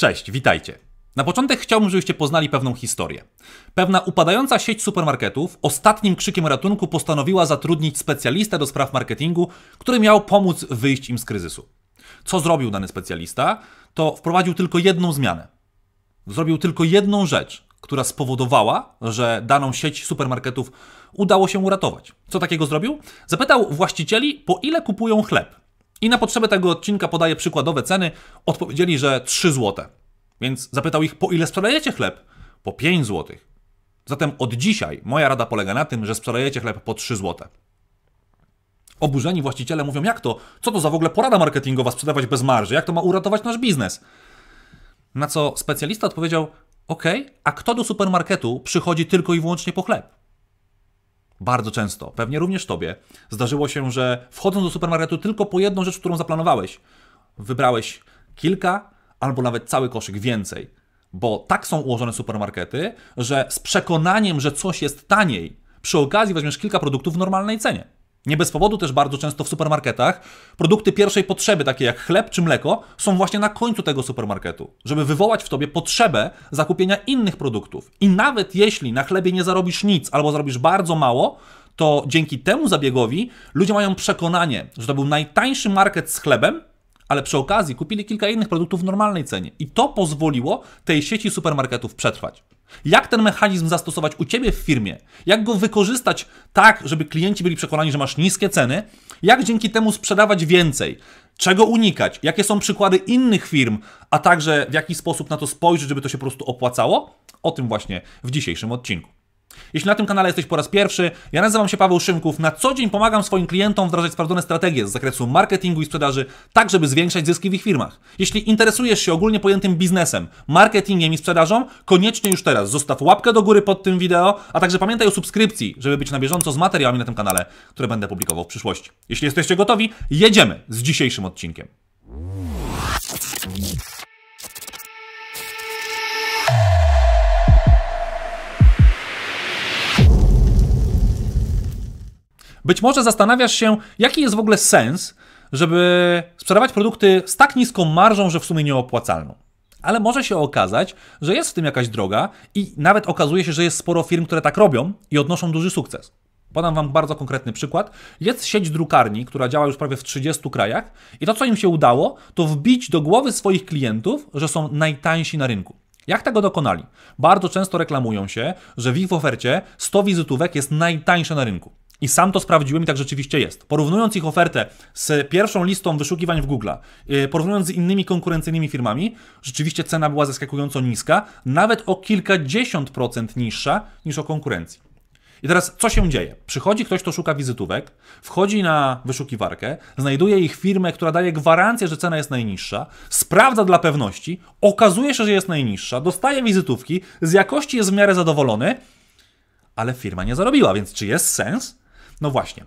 Cześć, witajcie. Na początek chciałbym, żebyście poznali pewną historię. Pewna upadająca sieć supermarketów ostatnim krzykiem ratunku postanowiła zatrudnić specjalistę do spraw marketingu, który miał pomóc wyjść im z kryzysu. Co zrobił dany specjalista? To wprowadził tylko jedną zmianę. Zrobił tylko jedną rzecz, która spowodowała, że daną sieć supermarketów udało się uratować. Co takiego zrobił? Zapytał właścicieli, po ile kupują chleb. I na potrzeby tego odcinka podaję przykładowe ceny. Odpowiedzieli, że 3 zł. Więc zapytał ich, po ile sprzedajecie chleb? Po 5 zł. Zatem od dzisiaj moja rada polega na tym, że sprzedajecie chleb po 3 zł. Oburzeni właściciele mówią, jak to? Co to za w ogóle porada marketingowa sprzedawać bez marży? Jak to ma uratować nasz biznes? Na co specjalista odpowiedział, ok, a kto do supermarketu przychodzi tylko i wyłącznie po chleb? Bardzo często. Pewnie również tobie. Zdarzyło się, że wchodząc do supermarketu tylko po jedną rzecz, którą zaplanowałeś, wybrałeś kilka albo nawet cały koszyk więcej. Bo tak są ułożone supermarkety, że z przekonaniem, że coś jest taniej, przy okazji weźmiesz kilka produktów w normalnej cenie. Nie bez powodu też bardzo często w supermarketach produkty pierwszej potrzeby, takie jak chleb czy mleko, są właśnie na końcu tego supermarketu, żeby wywołać w tobie potrzebę zakupienia innych produktów. I nawet jeśli na chlebie nie zarobisz nic albo zarobisz bardzo mało, to dzięki temu zabiegowi ludzie mają przekonanie, że to był najtańszy market z chlebem, ale przy okazji kupili kilka innych produktów w normalnej cenie i to pozwoliło tej sieci supermarketów przetrwać. Jak ten mechanizm zastosować u ciebie w firmie? Jak go wykorzystać tak, żeby klienci byli przekonani, że masz niskie ceny? Jak dzięki temu sprzedawać więcej? Czego unikać? Jakie są przykłady innych firm, a także w jaki sposób na to spojrzeć, żeby to się po prostu opłacało? O tym właśnie w dzisiejszym odcinku. Jeśli na tym kanale jesteś po raz pierwszy, ja nazywam się Paweł Szymków. Na co dzień pomagam swoim klientom wdrażać sprawdzone strategie z zakresu marketingu i sprzedaży, tak żeby zwiększać zyski w ich firmach. Jeśli interesujesz się ogólnie pojętym biznesem, marketingiem i sprzedażą, koniecznie już teraz zostaw łapkę do góry pod tym wideo, a także pamiętaj o subskrypcji, żeby być na bieżąco z materiałami na tym kanale, które będę publikował w przyszłości. Jeśli jesteście gotowi, jedziemy z dzisiejszym odcinkiem. Być może zastanawiasz się, jaki jest w ogóle sens, żeby sprzedawać produkty z tak niską marżą, że w sumie nieopłacalną. Ale może się okazać, że jest w tym jakaś droga i nawet okazuje się, że jest sporo firm, które tak robią i odnoszą duży sukces. Podam Wam bardzo konkretny przykład. Jest sieć drukarni, która działa już prawie w 30 krajach, i to, co im się udało, to wbić do głowy swoich klientów, że są najtańsi na rynku. Jak tego dokonali? Bardzo często reklamują się, że w ich ofercie 100 wizytówek jest najtańsze na rynku. I sam to sprawdziłem i tak rzeczywiście jest. Porównując ich ofertę z pierwszą listą wyszukiwań w Google, y, porównując z innymi konkurencyjnymi firmami, rzeczywiście cena była zaskakująco niska, nawet o kilkadziesiąt procent niższa niż o konkurencji. I teraz co się dzieje? Przychodzi ktoś, kto szuka wizytówek, wchodzi na wyszukiwarkę, znajduje ich firmę, która daje gwarancję, że cena jest najniższa, sprawdza dla pewności, okazuje się, że jest najniższa, dostaje wizytówki, z jakości jest w miarę zadowolony, ale firma nie zarobiła, więc czy jest sens? No właśnie.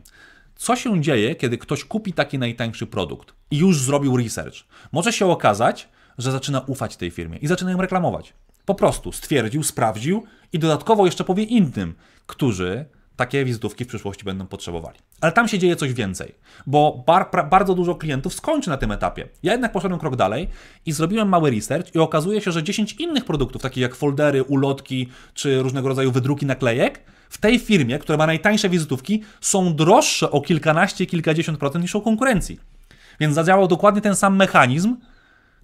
Co się dzieje, kiedy ktoś kupi taki najtańszy produkt i już zrobił research? Może się okazać, że zaczyna ufać tej firmie i zaczyna ją reklamować. Po prostu stwierdził, sprawdził i dodatkowo jeszcze powie innym, którzy takie wizytówki w przyszłości będą potrzebowali. Ale tam się dzieje coś więcej, bo bar, pra, bardzo dużo klientów skończy na tym etapie. Ja jednak poszedłem krok dalej i zrobiłem mały research i okazuje się, że 10 innych produktów, takich jak foldery, ulotki czy różnego rodzaju wydruki naklejek, w tej firmie, która ma najtańsze wizytówki, są droższe o kilkanaście, kilkadziesiąt procent niż u konkurencji. Więc zadziałał dokładnie ten sam mechanizm,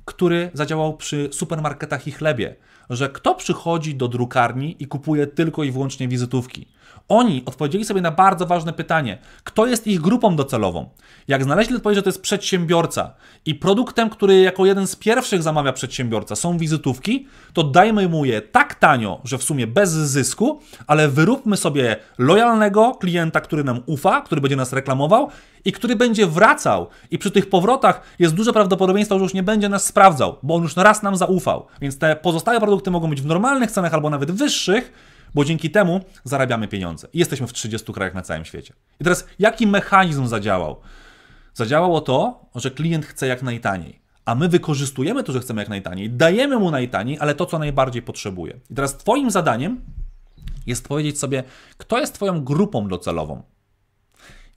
który zadziałał przy supermarketach i chlebie, że kto przychodzi do drukarni i kupuje tylko i wyłącznie wizytówki. Oni odpowiedzieli sobie na bardzo ważne pytanie: kto jest ich grupą docelową? Jak znaleźli odpowiedź, że to jest przedsiębiorca i produktem, który jako jeden z pierwszych zamawia przedsiębiorca są wizytówki, to dajmy mu je tak tanio, że w sumie bez zysku, ale wyróbmy sobie lojalnego klienta, który nam ufa, który będzie nas reklamował i który będzie wracał i przy tych powrotach jest duże prawdopodobieństwo, że już nie będzie nas sprawdzał, bo on już raz nam zaufał. Więc te pozostałe produkty mogą być w normalnych cenach albo nawet wyższych, bo dzięki temu zarabiamy pieniądze. I jesteśmy w 30 krajach na całym świecie. I teraz jaki mechanizm zadziałał? Zadziałało to, że klient chce jak najtaniej, a my wykorzystujemy to, że chcemy jak najtaniej, dajemy mu najtaniej, ale to, co najbardziej potrzebuje. I teraz Twoim zadaniem jest powiedzieć sobie, kto jest Twoją grupą docelową.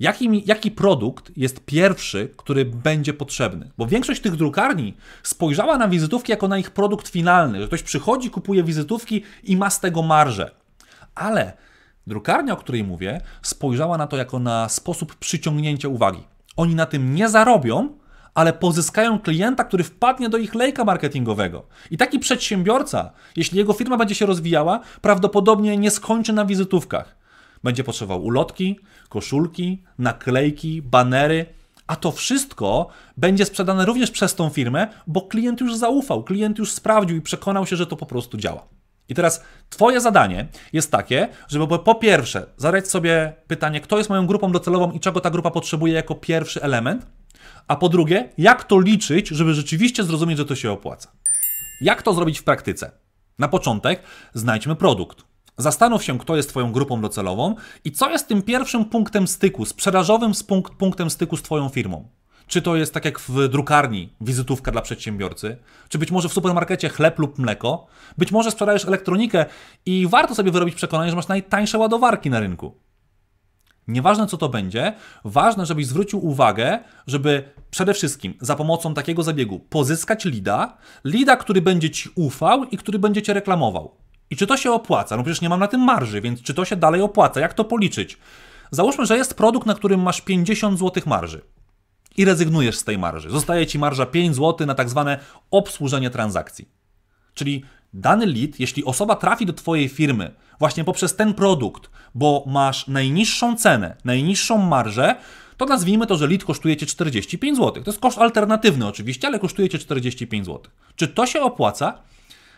Jaki, jaki produkt jest pierwszy, który będzie potrzebny? Bo większość tych drukarni spojrzała na wizytówki jako na ich produkt finalny, że ktoś przychodzi, kupuje wizytówki i ma z tego marżę. Ale drukarnia, o której mówię, spojrzała na to jako na sposób przyciągnięcia uwagi. Oni na tym nie zarobią, ale pozyskają klienta, który wpadnie do ich lejka marketingowego. I taki przedsiębiorca, jeśli jego firma będzie się rozwijała, prawdopodobnie nie skończy na wizytówkach będzie potrzebował ulotki, koszulki, naklejki, banery, a to wszystko będzie sprzedane również przez tą firmę, bo klient już zaufał, klient już sprawdził i przekonał się, że to po prostu działa. I teraz Twoje zadanie jest takie, żeby po pierwsze zadać sobie pytanie, kto jest moją grupą docelową i czego ta grupa potrzebuje jako pierwszy element, a po drugie, jak to liczyć, żeby rzeczywiście zrozumieć, że to się opłaca. Jak to zrobić w praktyce? Na początek znajdźmy produkt. Zastanów się, kto jest Twoją grupą docelową i co jest tym pierwszym punktem styku, sprzedażowym punkt, punktem styku z Twoją firmą. Czy to jest tak jak w drukarni, wizytówka dla przedsiębiorcy, czy być może w supermarkecie chleb lub mleko, być może sprzedajesz elektronikę i warto sobie wyrobić przekonanie, że masz najtańsze ładowarki na rynku. Nieważne co to będzie, ważne, żebyś zwrócił uwagę, żeby przede wszystkim za pomocą takiego zabiegu pozyskać lida, lida, który będzie ci ufał i który będzie cię reklamował. I czy to się opłaca? No przecież nie mam na tym marży, więc czy to się dalej opłaca? Jak to policzyć? Załóżmy, że jest produkt, na którym masz 50 zł marży i rezygnujesz z tej marży. Zostaje ci marża 5 zł na tak zwane obsłużenie transakcji. Czyli dany lead, jeśli osoba trafi do Twojej firmy właśnie poprzez ten produkt, bo masz najniższą cenę, najniższą marżę, to nazwijmy to, że lead kosztuje Cię 45 zł. To jest koszt alternatywny oczywiście, ale kosztuje Cię 45 zł. Czy to się opłaca?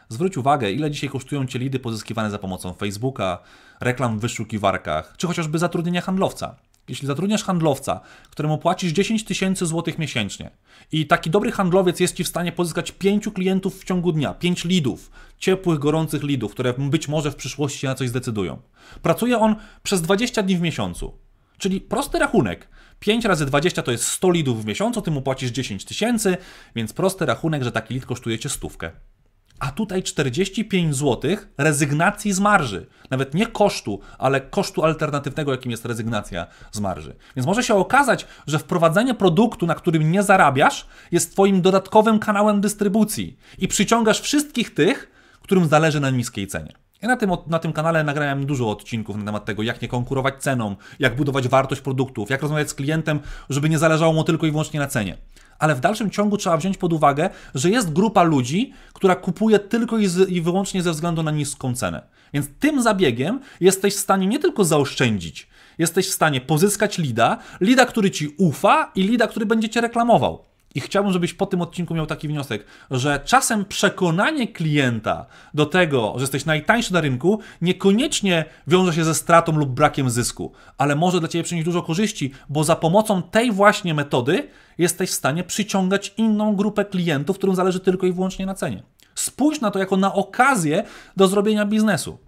Zwróć uwagę, ile dzisiaj kosztują Cię lidy pozyskiwane za pomocą Facebooka, reklam w wyszukiwarkach, czy chociażby zatrudnienia handlowca. Jeśli zatrudniasz handlowca, któremu płacisz 10 tysięcy złotych miesięcznie i taki dobry handlowiec jest Ci w stanie pozyskać 5 klientów w ciągu dnia, 5 lidów, ciepłych, gorących lidów, które być może w przyszłości na coś zdecydują. Pracuje on przez 20 dni w miesiącu. Czyli prosty rachunek. 5 razy 20 to jest 100 lidów w miesiącu, ty mu płacisz 10 tysięcy, więc prosty rachunek, że taki lid kosztuje cię stówkę a tutaj 45 zł rezygnacji z marży. Nawet nie kosztu, ale kosztu alternatywnego, jakim jest rezygnacja z marży. Więc może się okazać, że wprowadzenie produktu, na którym nie zarabiasz, jest Twoim dodatkowym kanałem dystrybucji i przyciągasz wszystkich tych, którym zależy na niskiej cenie. Ja na tym, na tym kanale nagrałem dużo odcinków na temat tego, jak nie konkurować ceną, jak budować wartość produktów, jak rozmawiać z klientem, żeby nie zależało mu tylko i wyłącznie na cenie. Ale w dalszym ciągu trzeba wziąć pod uwagę, że jest grupa ludzi, która kupuje tylko i, z, i wyłącznie ze względu na niską cenę. Więc tym zabiegiem jesteś w stanie nie tylko zaoszczędzić, jesteś w stanie pozyskać lida, lida, który ci ufa i lida, który będzie cię reklamował. I chciałbym, żebyś po tym odcinku miał taki wniosek, że czasem przekonanie klienta do tego, że jesteś najtańszy na rynku, niekoniecznie wiąże się ze stratą lub brakiem zysku, ale może dla ciebie przynieść dużo korzyści, bo za pomocą tej właśnie metody jesteś w stanie przyciągać inną grupę klientów, którym zależy tylko i wyłącznie na cenie. Spójrz na to jako na okazję do zrobienia biznesu.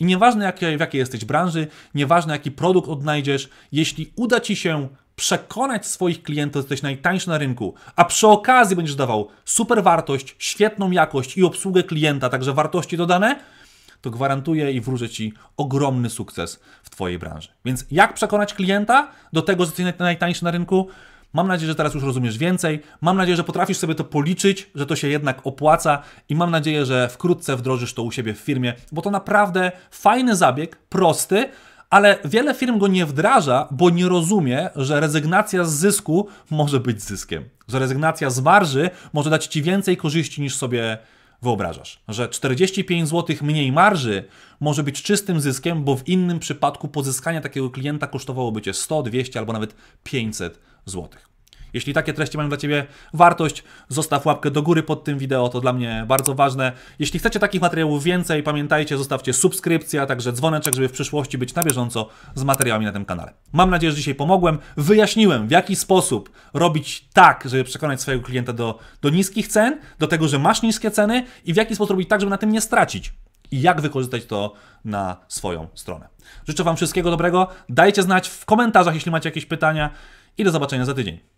I nieważne jakie, w jakiej jesteś branży, nieważne jaki produkt odnajdziesz, jeśli uda ci się przekonać swoich klientów, że jesteś najtańszy na rynku, a przy okazji będziesz dawał super wartość, świetną jakość i obsługę klienta, także wartości dodane, to gwarantuje i wróży Ci ogromny sukces w Twojej branży. Więc jak przekonać klienta do tego, że jesteś najtańszy na rynku? Mam nadzieję, że teraz już rozumiesz więcej. Mam nadzieję, że potrafisz sobie to policzyć, że to się jednak opłaca i mam nadzieję, że wkrótce wdrożysz to u siebie w firmie, bo to naprawdę fajny zabieg, prosty, ale wiele firm go nie wdraża, bo nie rozumie, że rezygnacja z zysku może być zyskiem. Że rezygnacja z marży może dać ci więcej korzyści niż sobie wyobrażasz. Że 45 zł mniej marży może być czystym zyskiem, bo w innym przypadku pozyskanie takiego klienta kosztowałoby cię 100, 200 albo nawet 500 złotych. Jeśli takie treści mają dla Ciebie wartość, zostaw łapkę do góry pod tym wideo, to dla mnie bardzo ważne. Jeśli chcecie takich materiałów więcej, pamiętajcie, zostawcie subskrypcję, a także dzwoneczek, żeby w przyszłości być na bieżąco z materiałami na tym kanale. Mam nadzieję, że dzisiaj pomogłem, wyjaśniłem w jaki sposób robić tak, żeby przekonać swojego klienta do, do niskich cen, do tego, że masz niskie ceny i w jaki sposób robić tak, żeby na tym nie stracić i jak wykorzystać to na swoją stronę. Życzę Wam wszystkiego dobrego. Dajcie znać w komentarzach, jeśli macie jakieś pytania i do zobaczenia za tydzień.